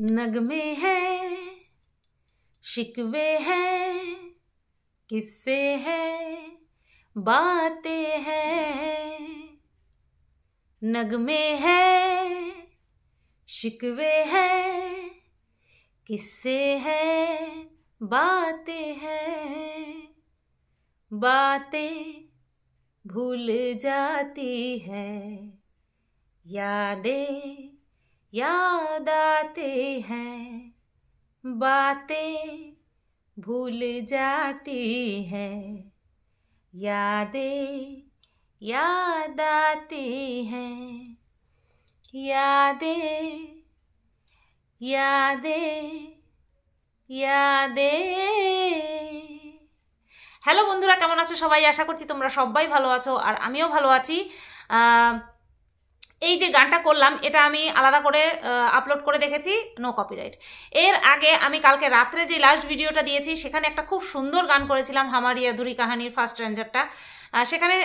नगमे हैं शिकवे हैं किस्से हैं बातें हैं नगमे हैं शिकवे हैं किस्से हैं बातें हैं बातें भूल जाती है यादें याद आते हैं बातें भूल जाती हैं यादें याद आती हैं यादें यादें यादें হ্যালো বন্ধুরা কেমন আছো সবাই আশা করছি তোমরা সবাই ভালো আছো আর আমিও ভালো আছি এই যে গানটা করলাম এটা আমি আলাদা করে আপলোড করে দেখেছি নো কপিরাইট এর আগে আমি কালকে রাত্রে যে লাস্ট ভিডিওটা দিয়েছি সেখানে একটা খুব সুন্দর গান করেছিলাম হামারিয়া ধুরি কাহানির ফার্স্ট রেঞ্জারটা সেখানে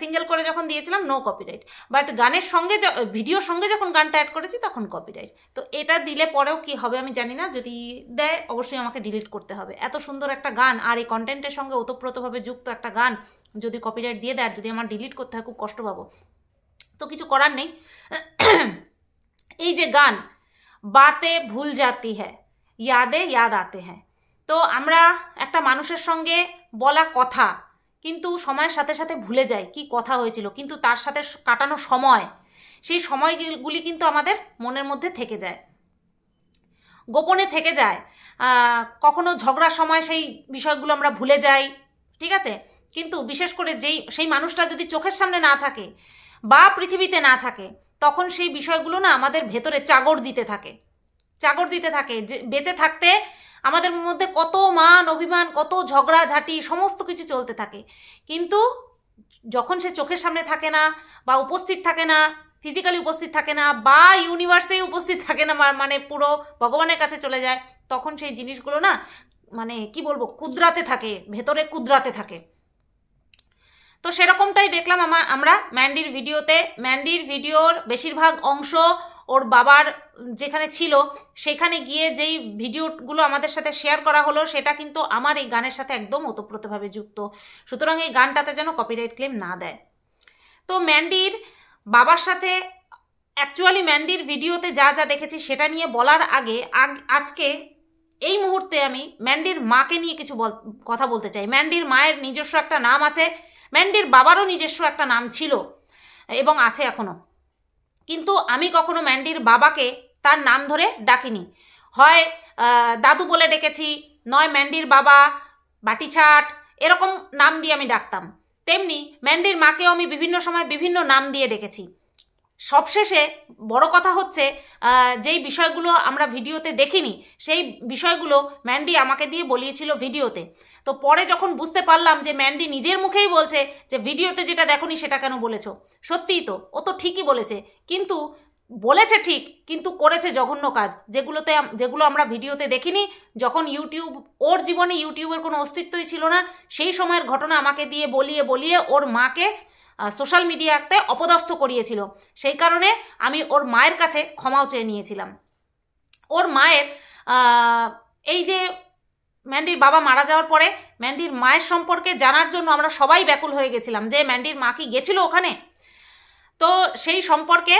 সিঙ্গেল করে যখন দিয়েছিলাম নো কপিরাইট বাট গানের সঙ্গে ভিডিওর সঙ্গে যখন গানটা অ্যাড করেছি তখন কপিরাইট তো এটা দিলে পরেও কি হবে আমি জানি না যদি দেয় অবশ্যই আমাকে ডিলিট করতে হবে এত সুন্দর একটা গান আর এই কন্টেন্টের সঙ্গে ওতপ্রোতভাবে যুক্ত একটা গান যদি কপিরাইট দিয়ে দেয় আর যদি আমার ডিলিট করতে হয় খুব কষ্ট পাবো তো কিছু করার নেই এই যে গান বাতে ভুল জাতি হ্যাঁ ইয়াদে ইয়াদ আতে হ্যাঁ তো আমরা একটা মানুষের সঙ্গে বলা কথা কিন্তু সময়ের সাথে সাথে ভুলে যাই কি কথা হয়েছিল কিন্তু তার সাথে কাটানো সময় সেই সময়গুলি কিন্তু আমাদের মনের মধ্যে থেকে যায় গোপনে থেকে যায় কখনো ঝগড়ার সময় সেই বিষয়গুলো আমরা ভুলে যাই ঠিক আছে কিন্তু বিশেষ করে যেই সেই মানুষটা যদি চোখের সামনে না থাকে বা পৃথিবীতে না থাকে তখন সেই বিষয়গুলো না আমাদের ভেতরে চাগর দিতে থাকে চাগর দিতে থাকে যে বেঁচে থাকতে আমাদের মধ্যে কত মান অভিমান কত ঝগড়া ঝাঁটি সমস্ত কিছু চলতে থাকে কিন্তু যখন সে চোখের সামনে থাকে না বা উপস্থিত থাকে না ফিজিক্যালি উপস্থিত থাকে না বা ইউনিভার্সেই উপস্থিত থাকে না মানে পুরো ভগবানের কাছে চলে যায় তখন সেই জিনিসগুলো না মানে কি বলবো কুদরাতে থাকে ভেতরে কুদরাতে থাকে তো সেরকমটাই দেখলাম আমার আমরা ম্যান্ডির ভিডিওতে ম্যান্ডির ভিডিওর বেশিরভাগ অংশ ওর বাবার যেখানে ছিল সেখানে গিয়ে যেই ভিডিওগুলো আমাদের সাথে শেয়ার করা হলো সেটা কিন্তু আমার এই গানের সাথে একদম ওতপ্রোতভাবে যুক্ত সুতরাং এই গানটাতে যেন কপিরাইট ক্লেম না দেয় তো ম্যান্ডির বাবার সাথে অ্যাকচুয়ালি ম্যান্ডির ভিডিওতে যা যা দেখেছি সেটা নিয়ে বলার আগে আজকে এই মুহূর্তে আমি ম্যান্ডির মাকে নিয়ে কিছু কথা বলতে চাই ম্যান্ডির মায়ের নিজস্ব একটা নাম আছে ম্যান্ডের বাবারও নিজস্ব একটা নাম ছিল এবং আছে এখনও কিন্তু আমি কখনো ম্যান্ডির বাবাকে তার নাম ধরে ডাকিনি হয় দাদু বলে ডেকেছি নয় ম্যান্ডির বাবা বাটিছাট এরকম নাম দিয়ে আমি ডাকতাম তেমনি ম্যান্ডির মাকেও আমি বিভিন্ন সময় বিভিন্ন নাম দিয়ে ডেকেছি সবশেষে বড় কথা হচ্ছে যেই বিষয়গুলো আমরা ভিডিওতে দেখিনি সেই বিষয়গুলো ম্যান্ডি আমাকে দিয়ে বলিয়েছিল ভিডিওতে তো পরে যখন বুঝতে পারলাম যে ম্যান্ডি নিজের মুখেই বলছে যে ভিডিওতে যেটা দেখনি সেটা কেন বলেছ সত্যিই তো ও তো ঠিকই বলেছে কিন্তু বলেছে ঠিক কিন্তু করেছে জঘন্য কাজ যেগুলোতে যেগুলো আমরা ভিডিওতে দেখিনি যখন ইউটিউব ওর জীবনে ইউটিউবের কোনো অস্তিত্বই ছিল না সেই সময়ের ঘটনা আমাকে দিয়ে বলিয়ে বলিয়ে ওর মাকে সোশ্যাল মিডিয়াতে অপদস্থ করিয়েছিল সেই কারণে আমি ওর মায়ের কাছে ক্ষমাও চেয়ে নিয়েছিলাম ওর মায়ের এই যে ম্যান্ডির বাবা মারা যাওয়ার পরে ম্যান্ডির মায়ের সম্পর্কে জানার জন্য আমরা সবাই ব্যাকুল হয়ে গেছিলাম যে ম্যান্ডির মা কি গেছিল ওখানে তো সেই সম্পর্কে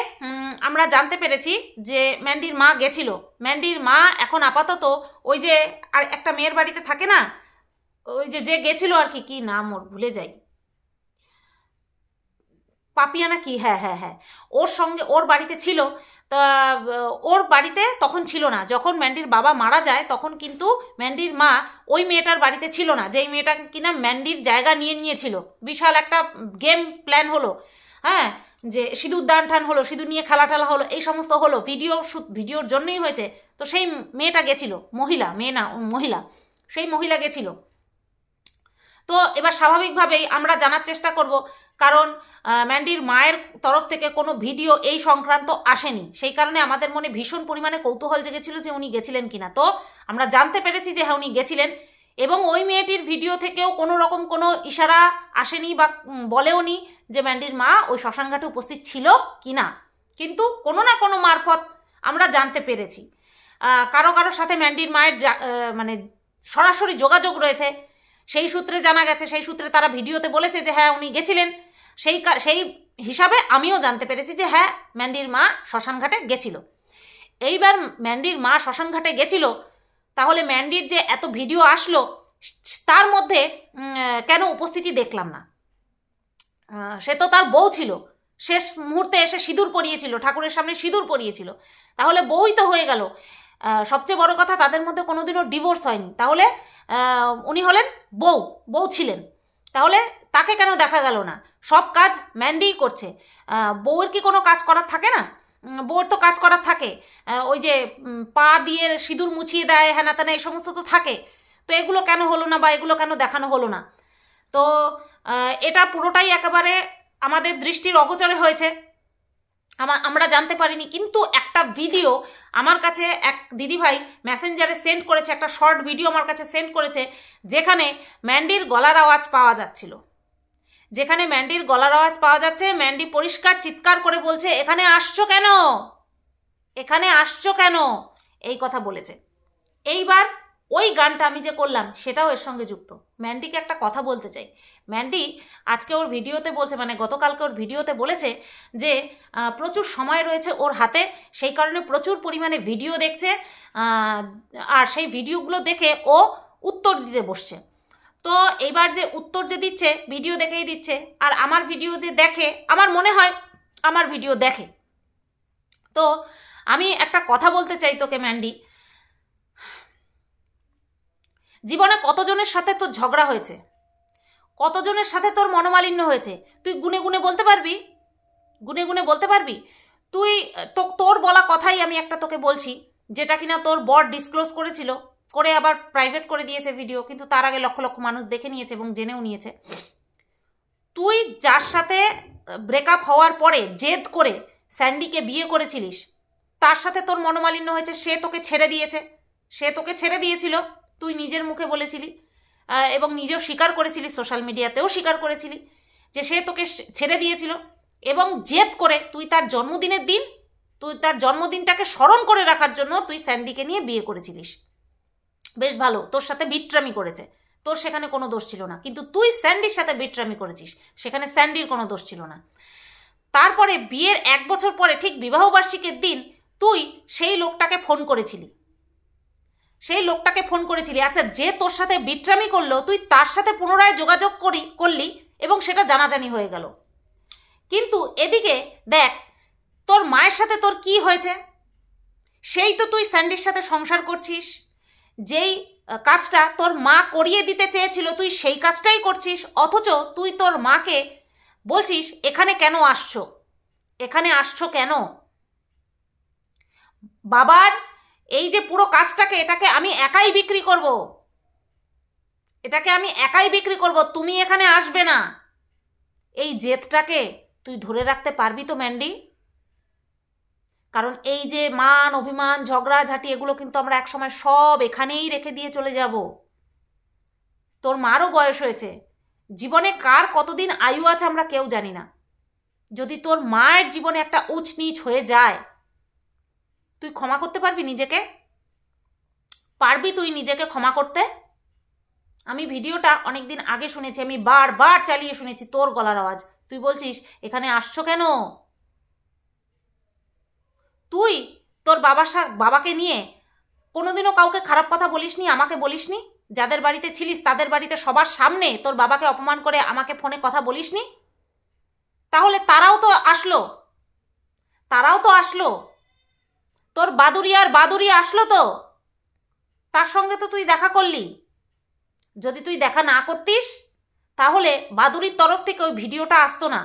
আমরা জানতে পেরেছি যে ম্যান্ডির মা গেছিল ম্যান্ডির মা এখন আপাতত ওই যে আর একটা মেয়ের বাড়িতে থাকে না ওই যে যে গেছিল আর কি কী নাম ওর ভুলে যাই পাপিয়া নাকি হ্যাঁ হ্যাঁ হ্যাঁ ওর সঙ্গে ওর বাড়িতে ছিল তা ওর বাড়িতে তখন ছিল না যখন ম্যান্ডির বাবা মারা যায় তখন কিন্তু ম্যান্ডির মা ওই মেয়েটার বাড়িতে ছিল না যেই মেয়েটা কিনা ম্যান্ডির জায়গা নিয়ে নিয়েছিল বিশাল একটা গেম প্ল্যান হলো হ্যাঁ যে সিঁদুর দান ঠান হলো সিঁদুর নিয়ে খেলা টেলা হলো এই সমস্ত হলো ভিডিও ভিডিওর জন্যই হয়েছে তো সেই মেয়েটা গেছিল মহিলা মেয়ে না মহিলা সেই মহিলা গেছিল তো এবার স্বাভাবিকভাবেই আমরা জানার চেষ্টা করব কারণ ম্যান্ডির মায়ের তরফ থেকে কোনো ভিডিও এই সংক্রান্ত আসেনি সেই কারণে আমাদের মনে ভীষণ পরিমাণে কৌতূহল জেগেছিল যে উনি গেছিলেন কিনা তো আমরা জানতে পেরেছি যে হ্যাঁ উনি গেছিলেন এবং ওই মেয়েটির ভিডিও থেকেও কোনো রকম কোনো ইশারা আসেনি বা বলেও নি যে ম্যান্ডির মা ওই শ্মশানঘাটে উপস্থিত ছিল কি না কিন্তু কোনো না কোনো মারফত আমরা জানতে পেরেছি কারো কারোর সাথে ম্যান্ডির মায়ের মানে সরাসরি যোগাযোগ রয়েছে সেই সূত্রে জানা গেছে সেই সূত্রে তারা ভিডিওতে বলেছে যে হ্যাঁ উনি গেছিলেন সেই সেই হিসাবে আমিও জানতে পেরেছি যে হ্যাঁ ম্যান্ডির মা শ্মশানঘাটে গেছিল এইবার ম্যান্ডির মা শ্মশানঘাটে গেছিল তাহলে ম্যান্ডির যে এত ভিডিও আসলো তার মধ্যে কেন উপস্থিতি দেখলাম না সে তো তার বউ ছিল শেষ মুহূর্তে এসে সিঁদুর পরিয়েছিল ঠাকুরের সামনে সিঁদুর পরিয়েছিল তাহলে বউই তো হয়ে গেল সবচেয়ে বড় কথা তাদের মধ্যে কোনোদিনও ডিভোর্স হয়নি তাহলে উনি হলেন বউ বউ ছিলেন তাহলে তাকে কেন দেখা গেল না সব কাজ ম্যান্ডিই করছে বউয়ের কি কোনো কাজ করার থাকে না বউর তো কাজ করার থাকে ওই যে পা দিয়ে সিঁদুর মুছিয়ে দেয় হ্যানা তেনা এই সমস্ত তো থাকে তো এগুলো কেন হলো না বা এগুলো কেন দেখানো হলো না তো এটা পুরোটাই একেবারে আমাদের দৃষ্টির অগোচরে হয়েছে আমরা জানতে পারিনি কিন্তু একটা ভিডিও আমার কাছে এক দিদিভাই মেসেঞ্জারে সেন্ড করেছে একটা শর্ট ভিডিও আমার কাছে সেন্ড করেছে যেখানে ম্যান্ডির গলার আওয়াজ পাওয়া যাচ্ছিলো যেখানে ম্যান্ডির গলার আওয়াজ পাওয়া যাচ্ছে ম্যান্ডি পরিষ্কার চিৎকার করে বলছে এখানে আসছো কেন এখানে আসছো কেন এই কথা বলেছে এইবার ওই গানটা আমি যে করলাম সেটাও এর সঙ্গে যুক্ত ম্যান্ডিকে একটা কথা বলতে চাই ম্যান্ডি আজকে ওর ভিডিওতে বলছে মানে গতকালকে ওর ভিডিওতে বলেছে যে প্রচুর সময় রয়েছে ওর হাতে সেই কারণে প্রচুর পরিমাণে ভিডিও দেখছে আর সেই ভিডিওগুলো দেখে ও উত্তর দিতে বসছে তো এবার যে উত্তর যে দিচ্ছে ভিডিও দেখেই দিচ্ছে আর আমার ভিডিও যে দেখে আমার মনে হয় আমার ভিডিও দেখে তো আমি একটা কথা বলতে চাই তোকে ম্যান্ডি জীবনে কতজনের সাথে তোর ঝগড়া হয়েছে কতজনের সাথে তোর মনোমালিন্য হয়েছে তুই গুনে গুনে বলতে পারবি গুনে গুনে বলতে পারবি তুই তোর বলা কথাই আমি একটা তোকে বলছি যেটা কিনা তোর বর ডিসক্লোজ করেছিল করে আবার প্রাইভেট করে দিয়েছে ভিডিও কিন্তু তার আগে লক্ষ লক্ষ মানুষ দেখে নিয়েছে এবং জেনেও নিয়েছে তুই যার সাথে ব্রেকআপ হওয়ার পরে জেদ করে স্যান্ডিকে বিয়ে করেছিলিস তার সাথে তোর মনোমালিন্য হয়েছে সে তোকে ছেড়ে দিয়েছে সে তোকে ছেড়ে দিয়েছিল তুই নিজের মুখে বলেছিলি এবং নিজেও স্বীকার করেছিলি সোশ্যাল মিডিয়াতেও স্বীকার করেছিলি যে সে তোকে ছেড়ে দিয়েছিল এবং জেদ করে তুই তার জন্মদিনের দিন তুই তার জন্মদিনটাকে স্মরণ করে রাখার জন্য তুই স্যান্ডিকে নিয়ে বিয়ে করেছিলিস বেশ ভালো তোর সাথে বিট্রামি করেছে তোর সেখানে কোনো দোষ ছিল না কিন্তু তুই স্যান্ডির সাথে বিট্রামি করেছিস সেখানে স্যান্ডির কোনো দোষ ছিল না তারপরে বিয়ের এক বছর পরে ঠিক বিবাহবার্ষিকীর দিন তুই সেই লোকটাকে ফোন করেছিলি সেই লোকটাকে ফোন করেছিলি আচ্ছা যে তোর সাথে বিট্রামি করলো তুই তার সাথে পুনরায় যোগাযোগ করি করলি এবং সেটা জানাজানি হয়ে গেল কিন্তু এদিকে দেখ তোর মায়ের সাথে তোর কি হয়েছে সেই তো তুই স্যান্ডির সাথে সংসার করছিস যেই কাজটা তোর মা করিয়ে দিতে চেয়েছিল তুই সেই কাজটাই করছিস অথচ তুই তোর মাকে বলছিস এখানে কেন আসছো এখানে আসছো কেন বাবার এই যে পুরো কাজটাকে এটাকে আমি একাই বিক্রি করব এটাকে আমি একাই বিক্রি করব তুমি এখানে আসবে না এই জেদটাকে তুই ধরে রাখতে পারবি তো ম্যান্ডি কারণ এই যে মান অভিমান ঝাঁটি এগুলো কিন্তু আমরা একসময় সব এখানেই রেখে দিয়ে চলে যাব তোর মারও বয়স হয়েছে জীবনে কার কতদিন আয়ু আছে আমরা কেউ জানি না যদি তোর মায়ের জীবনে একটা উঁচ নিচ হয়ে যায় তুই ক্ষমা করতে পারবি নিজেকে পারবি তুই নিজেকে ক্ষমা করতে আমি ভিডিওটা অনেক দিন আগে শুনেছি আমি বারবার চালিয়ে শুনেছি তোর গলার আওয়াজ তুই বলছিস এখানে আসছো কেন তুই তোর বাবার বাবাকে নিয়ে কোনোদিনও কাউকে খারাপ কথা বলিসনি আমাকে বলিসনি যাদের বাড়িতে ছিলিস তাদের বাড়িতে সবার সামনে তোর বাবাকে অপমান করে আমাকে ফোনে কথা বলিসনি তাহলে তারাও তো আসলো তারাও তো আসলো তোর বাদুরি আর বাদুরি আসলো তো তার সঙ্গে তো তুই দেখা করলি যদি তুই দেখা না করতিস তাহলে বাদুরির তরফ থেকে ওই ভিডিওটা আসতো না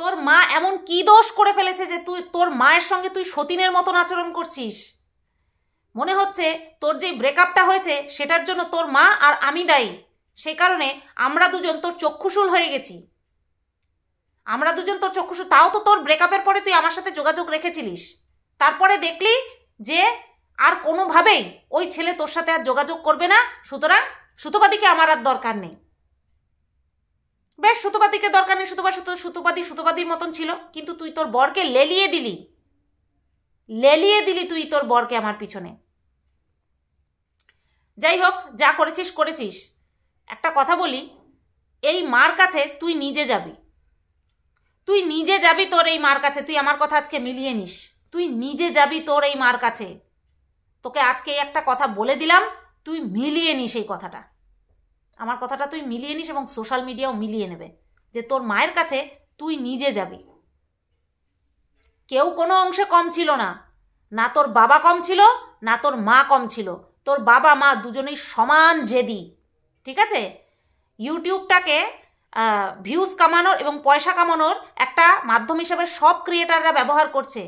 তোর মা এমন কি দোষ করে ফেলেছে যে তুই তোর মায়ের সঙ্গে তুই সতীনের মতন আচরণ করছিস মনে হচ্ছে তোর যেই ব্রেকআপটা হয়েছে সেটার জন্য তোর মা আর আমি দায়ী সে কারণে আমরা দুজন তোর চক্ষুশুল হয়ে গেছি আমরা দুজন তোর চক্ষুশুল তাও তো তোর ব্রেকআপের পরে তুই আমার সাথে যোগাযোগ রেখেছিলিস তারপরে দেখলি যে আর কোনোভাবেই ওই ছেলে তোর সাথে আর যোগাযোগ করবে না সুতরাং সুতোপাদিকে আমার আর দরকার নেই বেশ সুতোবাদিকে দরকার নেই সুতোপা সুতো সুতোপাদি সুতোপাদির মতন ছিল কিন্তু তুই তোর বরকে লেলিয়ে দিলি লেলিয়ে দিলি তুই তোর বরকে আমার পিছনে যাই হোক যা করেছিস করেছিস একটা কথা বলি এই মার কাছে তুই নিজে যাবি তুই নিজে যাবি তোর এই মার কাছে তুই আমার কথা আজকে মিলিয়ে নিস তুই নিজে যাবি তোর এই মার কাছে তোকে আজকে একটা কথা বলে দিলাম তুই মিলিয়ে নিস এই কথাটা আমার কথাটা তুই মিলিয়ে নিস এবং সোশ্যাল মিডিয়াও মিলিয়ে নেবে যে তোর মায়ের কাছে তুই নিজে যাবি কেউ কোনো অংশে কম ছিল না না তোর বাবা কম ছিল না তোর মা কম ছিল তোর বাবা মা দুজনেই সমান জেদি ঠিক আছে ইউটিউবটাকে ভিউজ কামানোর এবং পয়সা কামানোর একটা মাধ্যম হিসাবে সব ক্রিয়েটাররা ব্যবহার করছে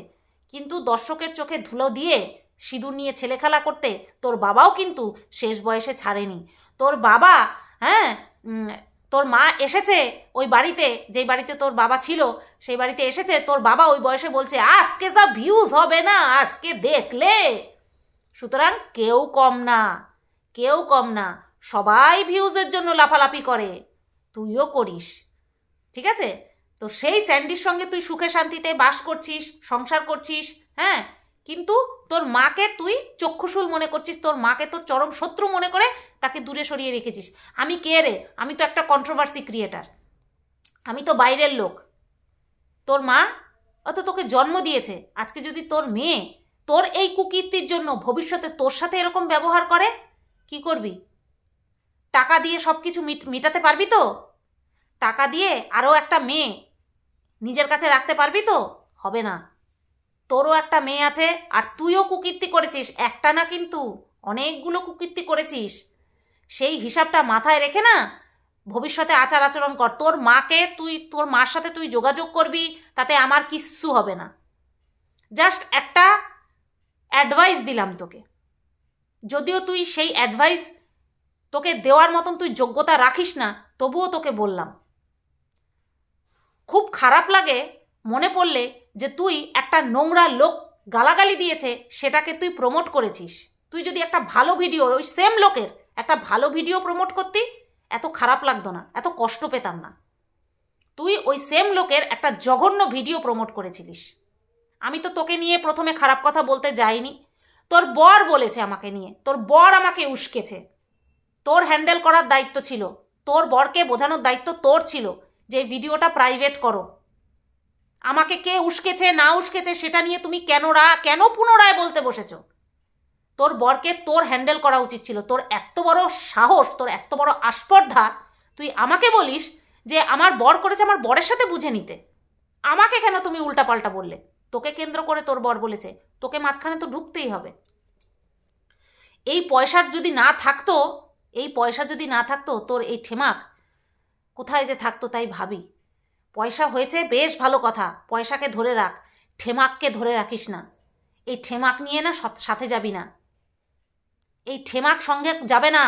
কিন্তু দর্শকের চোখে ধুলো দিয়ে সিঁদুর নিয়ে ছেলেখেলা করতে তোর বাবাও কিন্তু শেষ বয়সে ছাড়েনি তোর বাবা হ্যাঁ তোর মা এসেছে ওই বাড়িতে যেই বাড়িতে তোর বাবা ছিল সেই বাড়িতে এসেছে তোর বাবা ওই বয়সে বলছে আজকে যা ভিউজ হবে না আজকে দেখলে সুতরাং কেউ কম না কেউ কম না সবাই ভিউজের জন্য লাফালাফি করে তুইও করিস ঠিক আছে তো সেই স্যান্ডির সঙ্গে তুই সুখে শান্তিতে বাস করছিস সংসার করছিস হ্যাঁ কিন্তু তোর মাকে তুই চক্ষুশূল মনে করছিস তোর মাকে তোর চরম শত্রু মনে করে তাকে দূরে সরিয়ে রেখেছিস আমি কে রে আমি তো একটা কন্ট্রোভার্সি ক্রিয়েটার আমি তো বাইরের লোক তোর মা অত তোকে জন্ম দিয়েছে আজকে যদি তোর মেয়ে তোর এই কুকীর্তির জন্য ভবিষ্যতে তোর সাথে এরকম ব্যবহার করে কি করবি টাকা দিয়ে সব কিছু মেটাতে পারবি তো টাকা দিয়ে আরও একটা মেয়ে নিজের কাছে রাখতে পারবি তো হবে না তোরও একটা মেয়ে আছে আর তুইও কুকীর্তি করেছিস একটা না কিন্তু অনেকগুলো কুকীর্তি করেছিস সেই হিসাবটা মাথায় রেখে না ভবিষ্যতে আচার আচরণ কর তোর মাকে তুই তোর মার সাথে তুই যোগাযোগ করবি তাতে আমার কিচ্ছু হবে না জাস্ট একটা অ্যাডভাইস দিলাম তোকে যদিও তুই সেই অ্যাডভাইস তোকে দেওয়ার মতন তুই যোগ্যতা রাখিস না তবুও তোকে বললাম খুব খারাপ লাগে মনে পড়লে যে তুই একটা নোংরা লোক গালাগালি দিয়েছে সেটাকে তুই প্রমোট করেছিস তুই যদি একটা ভালো ভিডিও ওই সেম লোকের একটা ভালো ভিডিও প্রমোট করতি এত খারাপ লাগতো না এত কষ্ট পেতাম না তুই ওই সেম লোকের একটা জঘন্য ভিডিও প্রমোট করেছিলিস আমি তো তোকে নিয়ে প্রথমে খারাপ কথা বলতে যাইনি তোর বর বলেছে আমাকে নিয়ে তোর বর আমাকে উস্কেছে তোর হ্যান্ডেল করার দায়িত্ব ছিল তোর বরকে বোঝানোর দায়িত্ব তোর ছিল যে ভিডিওটা প্রাইভেট করো আমাকে কে উস্কেছে না উস্কেছে সেটা নিয়ে তুমি কেন রা কেন পুনরায় বলতে বসেছ তোর বরকে তোর হ্যান্ডেল করা উচিত ছিল তোর এত বড় সাহস তোর এত বড় আস্পর্ধা তুই আমাকে বলিস যে আমার বর করেছে আমার বরের সাথে বুঝে নিতে আমাকে কেন তুমি উল্টাপাল্টা বললে তোকে কেন্দ্র করে তোর বর বলেছে তোকে মাঝখানে তো ঢুকতেই হবে এই পয়সার যদি না থাকতো এই পয়সা যদি না থাকতো তোর এই ঠেমাক কোথায় যে থাকতো তাই ভাবি পয়সা হয়েছে বেশ ভালো কথা পয়সাকে ধরে রাখ ঠেমাককে ধরে রাখিস না এই ঠেমাক নিয়ে না সাথে যাবি না এই ঠেমাক সঙ্গে যাবে না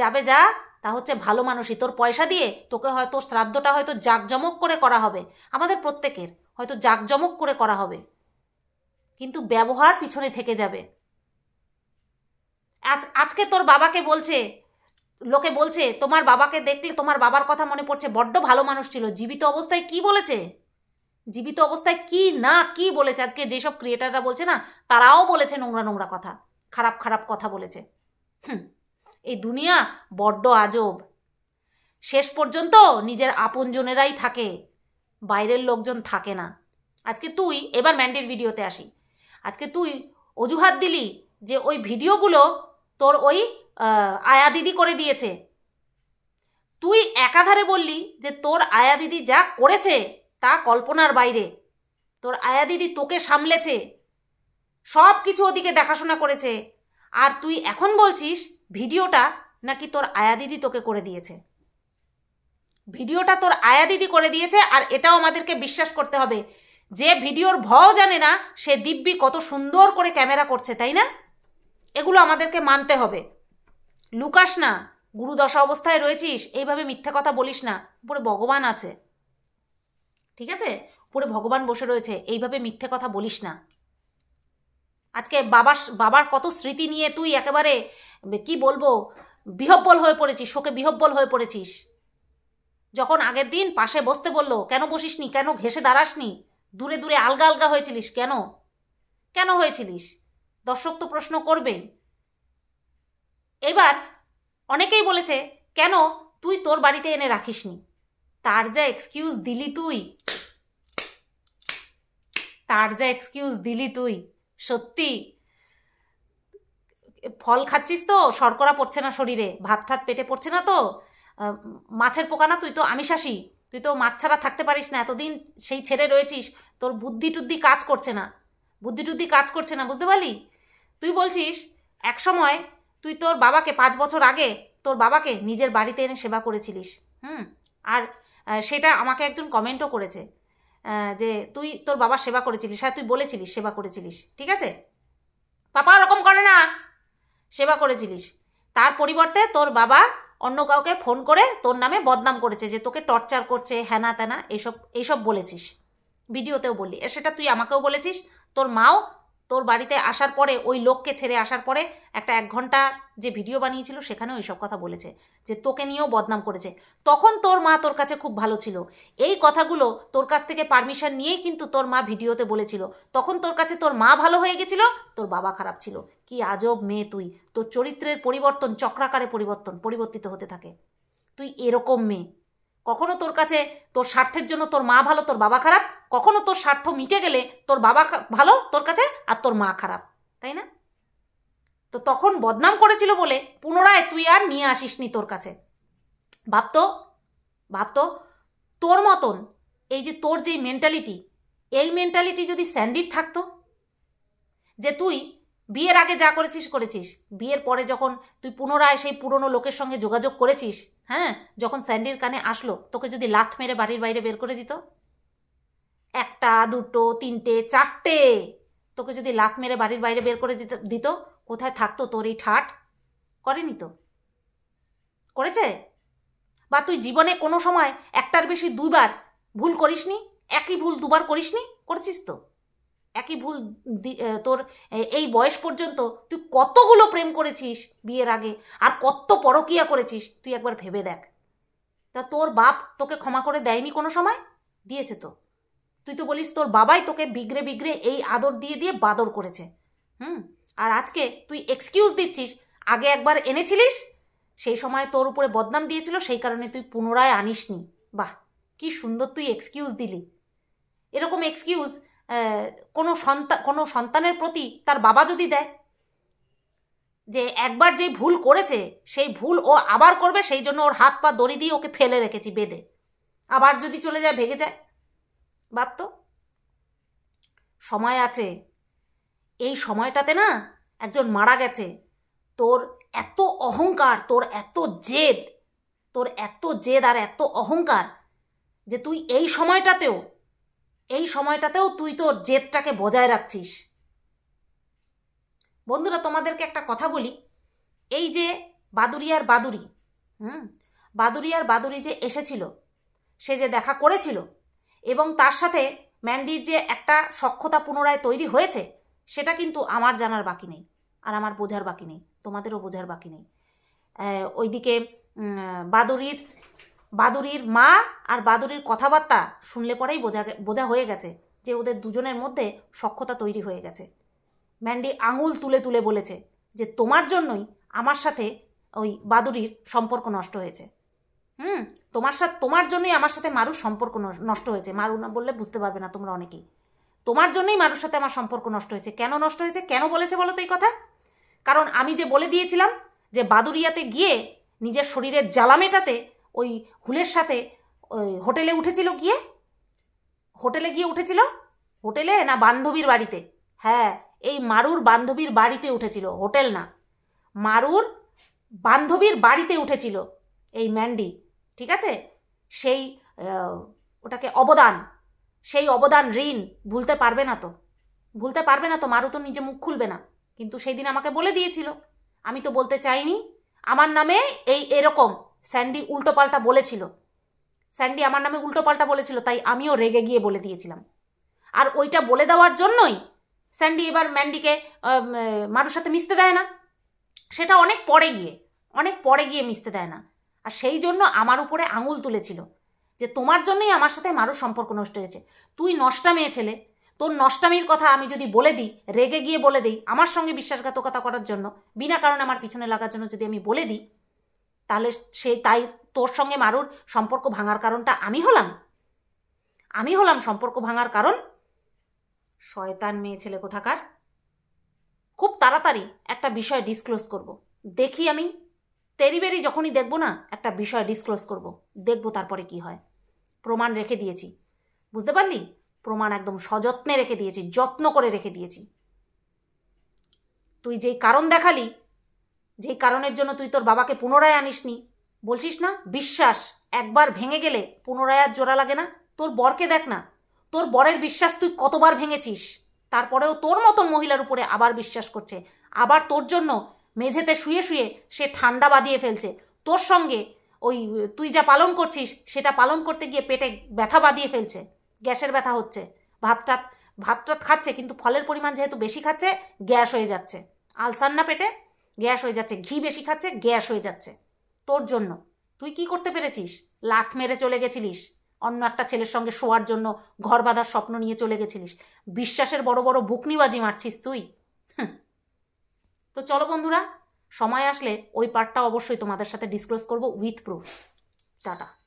যাবে যা তা হচ্ছে ভালো মানুষই তোর পয়সা দিয়ে তোকে হয়তো শ্রাদ্ধটা হয়তো জাঁকজমক করে করা হবে আমাদের প্রত্যেকের হয়তো জাঁকজমক করে করা হবে কিন্তু ব্যবহার পিছনে থেকে যাবে আজ আজকে তোর বাবাকে বলছে লোকে বলছে তোমার বাবাকে দেখলে তোমার বাবার কথা মনে পড়ছে বড্ড ভালো মানুষ ছিল জীবিত অবস্থায় কি বলেছে জীবিত অবস্থায় কি না কি বলেছে আজকে যেসব ক্রিয়েটাররা বলছে না তারাও বলেছে নোংরা নোংরা কথা খারাপ খারাপ কথা বলেছে হুম এই দুনিয়া বড্ড আজব শেষ পর্যন্ত নিজের আপনজনেরাই থাকে বাইরের লোকজন থাকে না আজকে তুই এবার ম্যান্ডের ভিডিওতে আসি আজকে তুই অজুহাত দিলি যে ওই ভিডিওগুলো তোর ওই আয়া দিদি করে দিয়েছে তুই একাধারে বললি যে তোর আয়া দিদি যা করেছে তা কল্পনার বাইরে তোর আয়া দিদি তোকে সামলেছে সব কিছু ওদিকে দেখাশোনা করেছে আর তুই এখন বলছিস ভিডিওটা নাকি তোর আয়া দিদি তোকে করে দিয়েছে ভিডিওটা তোর আয়া দিদি করে দিয়েছে আর এটাও আমাদেরকে বিশ্বাস করতে হবে যে ভিডিওর ভয় জানে না সে দিব্যি কত সুন্দর করে ক্যামেরা করছে তাই না এগুলো আমাদেরকে মানতে হবে লুকাস না গুরু দশা অবস্থায় রয়েছিস এইভাবে মিথ্যা কথা বলিস না উপরে ভগবান আছে ঠিক আছে উপরে ভগবান বসে রয়েছে এইভাবে মিথ্যে কথা বলিস না আজকে বাবার বাবার কত স্মৃতি নিয়ে তুই একেবারে কি বলবো বিহব্বল হয়ে পড়েছিস শোকে বিহব্বল হয়ে পড়েছিস যখন আগের দিন পাশে বসতে বলল কেন বসিসনি কেন ঘেসে দাঁড়াসনি দূরে দূরে আলগা আলগা হয়েছিলিস কেন কেন হয়েছিলিস দর্শক তো প্রশ্ন করবেই এবার অনেকেই বলেছে কেন তুই তোর বাড়িতে এনে রাখিসনি তার যা এক্সকিউজ দিলি তুই তার যা এক্সকিউজ দিলি তুই সত্যি ফল খাচ্ছিস তো শর্করা পড়ছে না শরীরে ভাত ঠাত পেটে পড়ছে না তো মাছের পোকা না তুই তো আমিষাসী তুই তো মাছ ছাড়া থাকতে পারিস না এতদিন সেই ছেড়ে রয়েছিস তোর বুদ্ধি টুদ্ধি কাজ করছে না বুদ্ধি টুদ্ধি কাজ করছে না বুঝতে পারলি তুই বলছিস এক সময় তুই তোর বাবাকে পাঁচ বছর আগে তোর বাবাকে নিজের বাড়িতে এনে সেবা করেছিলিস হুম আর সেটা আমাকে একজন কমেন্টও করেছে যে তুই তোর বাবার সেবা করেছিলিস হ্যাঁ তুই বলেছিলিস সেবা করেছিলিস ঠিক আছে পাপা ওরকম করে না সেবা করেছিলিস তার পরিবর্তে তোর বাবা অন্য কাউকে ফোন করে তোর নামে বদনাম করেছে যে তোকে টর্চার করছে হ্যানা ত্যানা এইসব এইসব বলেছিস ভিডিওতেও বললি সেটা তুই আমাকেও বলেছিস তোর মাও তোর বাড়িতে আসার পরে ওই লোককে ছেড়ে আসার পরে একটা এক ঘন্টা যে ভিডিও বানিয়েছিল সেখানেও সব কথা বলেছে যে তোকে নিয়েও বদনাম করেছে তখন তোর মা তোর কাছে খুব ভালো ছিল এই কথাগুলো তোর কাছ থেকে পারমিশন নিয়েই কিন্তু তোর মা ভিডিওতে বলেছিল তখন তোর কাছে তোর মা ভালো হয়ে গেছিল তোর বাবা খারাপ ছিল কি আজব মেয়ে তুই তোর চরিত্রের পরিবর্তন চক্রাকারে পরিবর্তন পরিবর্তিত হতে থাকে তুই এরকম মেয়ে কখনো তোর কাছে তোর স্বার্থের জন্য তোর মা ভালো তোর বাবা খারাপ কখনো তোর স্বার্থ মিটে গেলে তোর বাবা ভালো তোর কাছে আর তোর মা খারাপ তাই না তো তখন বদনাম করেছিল বলে পুনরায় তুই আর নিয়ে আসিস নি তোর কাছে ভাবতো ভাবতো তোর মতন এই যে তোর যেই মেন্টালিটি এই মেন্টালিটি যদি স্যান্ডির থাকতো যে তুই বিয়ের আগে যা করেছিস করেছিস বিয়ের পরে যখন তুই পুনরায় সেই পুরনো লোকের সঙ্গে যোগাযোগ করেছিস হ্যাঁ যখন স্যান্ডির কানে আসলো তোকে যদি লাথ মেরে বাড়ির বাইরে বের করে দিত একটা দুটো তিনটে চারটে তোকে যদি লাথ মেরে বাড়ির বাইরে বের করে দিত দিত কোথায় থাকতো তোর এই ঠাট করেনি তো করেছে বা তুই জীবনে কোনো সময় একটার বেশি দুইবার ভুল করিসনি একই ভুল দুবার করিসনি করেছিস তো একই ভুল তোর এই বয়স পর্যন্ত তুই কতগুলো প্রেম করেছিস বিয়ের আগে আর কত পরকিয়া করেছিস তুই একবার ভেবে দেখ তা তোর বাপ তোকে ক্ষমা করে দেয়নি কোনো সময় দিয়েছে তো তুই তো বলিস তোর বাবাই তোকে বিগড়ে বিগড়ে এই আদর দিয়ে দিয়ে বাদর করেছে হুম আর আজকে তুই এক্সকিউজ দিচ্ছিস আগে একবার এনেছিলিস সেই সময় তোর উপরে বদনাম দিয়েছিল সেই কারণে তুই পুনরায় আনিসনি বাহ কি সুন্দর তুই এক্সকিউজ দিলি এরকম এক্সকিউজ কোনো সন্তান কোনো সন্তানের প্রতি তার বাবা যদি দেয় যে একবার যে ভুল করেছে সেই ভুল ও আবার করবে সেই জন্য ওর হাত পা দড়ি দিয়ে ওকে ফেলে রেখেছি বেঁধে আবার যদি চলে যায় ভেগে যায় তো সময় আছে এই সময়টাতে না একজন মারা গেছে তোর এত অহংকার তোর এত জেদ তোর এত জেদ আর এত অহংকার যে তুই এই সময়টাতেও এই সময়টাতেও তুই তোর জেদটাকে বজায় রাখছিস বন্ধুরা তোমাদেরকে একটা কথা বলি এই যে বাদুরিয়ার বাদুরি হুম বাদুরিয়ার বাদুরি যে এসেছিল সে যে দেখা করেছিল এবং তার সাথে ম্যান্ডির যে একটা সক্ষতা পুনরায় তৈরি হয়েছে সেটা কিন্তু আমার জানার বাকি নেই আর আমার বোঝার বাকি নেই তোমাদেরও বোঝার বাকি নেই ওইদিকে বাদুরির বাদুরির মা আর বাদুরির কথাবার্তা শুনলে পরেই বোঝা বোঝা হয়ে গেছে যে ওদের দুজনের মধ্যে সক্ষতা তৈরি হয়ে গেছে ম্যান্ডি আঙুল তুলে তুলে বলেছে যে তোমার জন্যই আমার সাথে ওই বাদুরির সম্পর্ক নষ্ট হয়েছে হুম তোমার সাথে তোমার জন্যই আমার সাথে মারুর সম্পর্ক নষ্ট হয়েছে মারু না বললে বুঝতে পারবে না তোমরা অনেকেই তোমার জন্যই মারুর সাথে আমার সম্পর্ক নষ্ট হয়েছে কেন নষ্ট হয়েছে কেন বলেছে বলো তো এই কথা কারণ আমি যে বলে দিয়েছিলাম যে বাদুরিয়াতে গিয়ে নিজের শরীরের জ্বালা মেটাতে ওই হুলের সাথে ওই হোটেলে উঠেছিল গিয়ে হোটেলে গিয়ে উঠেছিল হোটেলে না বান্ধবীর বাড়িতে হ্যাঁ এই মারুর বান্ধবীর বাড়িতে উঠেছিল হোটেল না মারুর বান্ধবীর বাড়িতে উঠেছিল এই ম্যান্ডি ঠিক আছে সেই ওটাকে অবদান সেই অবদান ঋণ ভুলতে পারবে না তো ভুলতে পারবে না তো মারু তো নিজে মুখ খুলবে না কিন্তু সেই দিন আমাকে বলে দিয়েছিল আমি তো বলতে চাইনি আমার নামে এই এরকম স্যান্ডি উল্টোপাল্টা বলেছিল স্যান্ডি আমার নামে উল্টোপাল্টা বলেছিল তাই আমিও রেগে গিয়ে বলে দিয়েছিলাম আর ওইটা বলে দেওয়ার জন্যই স্যান্ডি এবার ম্যান্ডিকে মারুর সাথে মিশতে দেয় না সেটা অনেক পরে গিয়ে অনেক পরে গিয়ে মিশতে দেয় না আর সেই জন্য আমার উপরে আঙুল তুলেছিল যে তোমার জন্যই আমার সাথে মারুর সম্পর্ক নষ্ট হয়েছে তুই নষ্টা মেয়ে ছেলে তোর নষ্টামির কথা আমি যদি বলে দিই রেগে গিয়ে বলে দিই আমার সঙ্গে বিশ্বাসঘাতকতা করার জন্য বিনা কারণে আমার পিছনে লাগার জন্য যদি আমি বলে দিই তাহলে সে তাই তোর সঙ্গে মারুর সম্পর্ক ভাঙার কারণটা আমি হলাম আমি হলাম সম্পর্ক ভাঙার কারণ শয়তান মেয়ে ছেলে কোথাকার খুব তাড়াতাড়ি একটা বিষয় ডিসক্লোজ করব। দেখি আমি তেরি বেরি যখনই দেখব না একটা বিষয় ডিসক্লোজ করব। দেখব তারপরে কি হয় প্রমাণ রেখে দিয়েছি বুঝতে পারলি প্রমাণ একদম সযত্নে রেখে দিয়েছি যত্ন করে রেখে দিয়েছি তুই যেই কারণ দেখালি যেই কারণের জন্য তুই তোর বাবাকে পুনরায় আনিসনি বলছিস না বিশ্বাস একবার ভেঙে গেলে পুনরায় আর জোড়া লাগে না তোর বরকে দেখ না তোর বরের বিশ্বাস তুই কতবার ভেঙেছিস তারপরেও তোর মতো মহিলার উপরে আবার বিশ্বাস করছে আবার তোর জন্য মেঝেতে শুয়ে শুয়ে সে ঠান্ডা বাঁধিয়ে ফেলছে তোর সঙ্গে ওই তুই যা পালন করছিস সেটা পালন করতে গিয়ে পেটে ব্যথা বাঁধিয়ে ফেলছে গ্যাসের ব্যথা হচ্ছে ভাতটা ভাতটা খাচ্ছে কিন্তু ফলের পরিমাণ যেহেতু বেশি খাচ্ছে গ্যাস হয়ে যাচ্ছে আলসার না পেটে গ্যাস হয়ে যাচ্ছে ঘি বেশি খাচ্ছে গ্যাস হয়ে যাচ্ছে তোর জন্য তুই কি করতে পেরেছিস লাথ মেরে চলে গেছিলিস অন্য একটা ছেলের সঙ্গে শোয়ার জন্য ঘর বাঁধার স্বপ্ন নিয়ে চলে গেছিলিস বিশ্বাসের বড় বড় বুকনিবাজি মারছিস তুই তো চলো বন্ধুরা সময় আসলে ওই পার্টটা অবশ্যই তোমাদের সাথে ডিসক্লোজ করবো উইথ প্রুফ টাটা